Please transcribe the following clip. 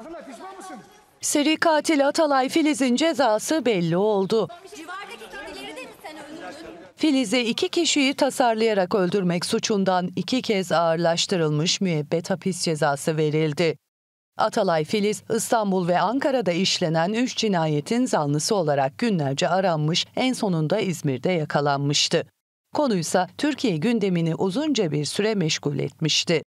Atalay pişman mısın? Seri katil Atalay Filiz'in cezası belli oldu. Filiz'e iki kişiyi tasarlayarak öldürmek suçundan iki kez ağırlaştırılmış müebbet hapis cezası verildi. Atalay Filiz, İstanbul ve Ankara'da işlenen üç cinayetin zanlısı olarak günlerce aranmış, en sonunda İzmir'de yakalanmıştı. Konuysa Türkiye gündemini uzunca bir süre meşgul etmişti.